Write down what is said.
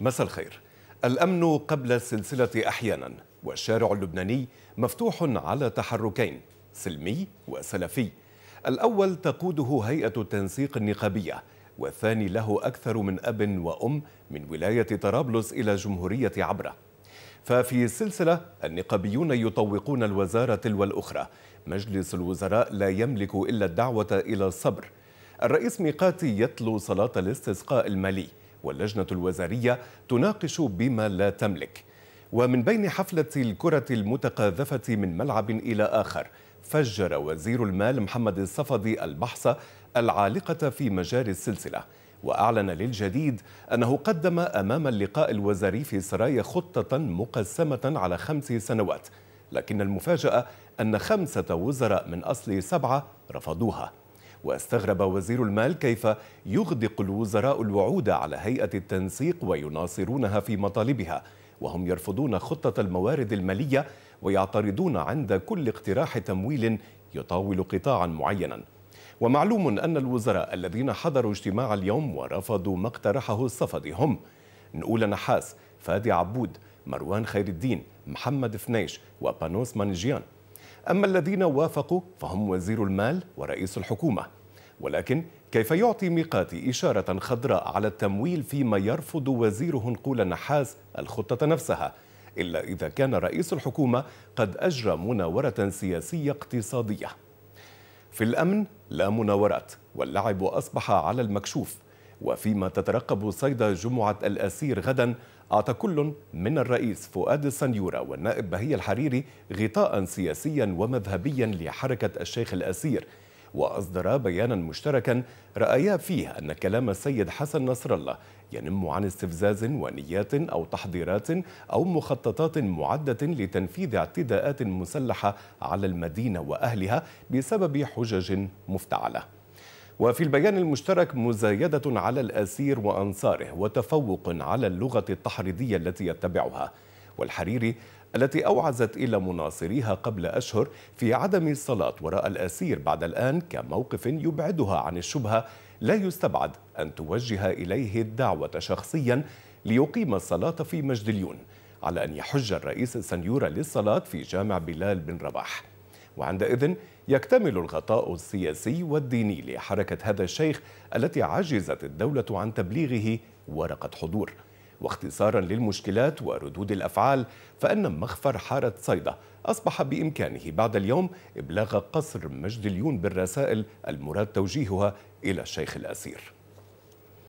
مساء الخير الأمن قبل السلسلة أحيانا والشارع اللبناني مفتوح على تحركين سلمي وسلفي الأول تقوده هيئة التنسيق النقابية والثاني له أكثر من أب وأم من ولاية طرابلس إلى جمهورية عبرة ففي السلسلة النقابيون يطوقون الوزارة تلو الأخرى مجلس الوزراء لا يملك إلا الدعوة إلى الصبر الرئيس ميقاتي يتلو صلاة الاستسقاء المالي واللجنة الوزارية تناقش بما لا تملك ومن بين حفلة الكرة المتقاذفة من ملعب إلى آخر فجر وزير المال محمد الصفدي البحث العالقة في مجاري السلسلة وأعلن للجديد أنه قدم أمام اللقاء الوزاري في سرايا خطة مقسمة على خمس سنوات لكن المفاجأة أن خمسة وزراء من أصل سبعة رفضوها واستغرب وزير المال كيف يغدق الوزراء الوعود على هيئة التنسيق ويناصرونها في مطالبها وهم يرفضون خطة الموارد المالية ويعترضون عند كل اقتراح تمويل يطاول قطاعا معينا ومعلوم أن الوزراء الذين حضروا اجتماع اليوم ورفضوا ما اقترحه الصفدي هم نقول نحاس فادي عبود مروان خير الدين محمد فنيش وبانوس مانجيان أما الذين وافقوا فهم وزير المال ورئيس الحكومة ولكن كيف يعطي ميقاتي إشارة خضراء على التمويل فيما يرفض وزيره نقول نحاس الخطة نفسها إلا إذا كان رئيس الحكومة قد أجرى مناورة سياسية اقتصادية في الأمن لا مناورات واللعب أصبح على المكشوف وفيما تترقب صيد جمعة الأسير غدا أعطى كل من الرئيس فؤاد السنيورة والنائب بهي الحريري غطاء سياسيا ومذهبيا لحركة الشيخ الأسير وأصدر بيانا مشتركا رأيا فيه أن كلام السيد حسن نصر الله ينم عن استفزاز ونيات أو تحضيرات أو مخططات معدة لتنفيذ اعتداءات مسلحة على المدينة وأهلها بسبب حجج مفتعلة وفي البيان المشترك مزايدة على الأسير وأنصاره وتفوق على اللغة التحريضية التي يتبعها والحريري التي أوعزت إلى مناصريها قبل أشهر في عدم الصلاة وراء الأسير بعد الآن كموقف يبعدها عن الشبهة لا يستبعد أن توجه إليه الدعوة شخصيا ليقيم الصلاة في مجدليون على أن يحج الرئيس السنيورة للصلاة في جامع بلال بن رباح وعندئذ يكتمل الغطاء السياسي والديني لحركة هذا الشيخ التي عجزت الدولة عن تبليغه ورقة حضور واختصارا للمشكلات وردود الافعال فان مخفر حاره صيدة اصبح بامكانه بعد اليوم ابلاغ قصر مجد اليون بالرسائل المراد توجيهها الى الشيخ الاسير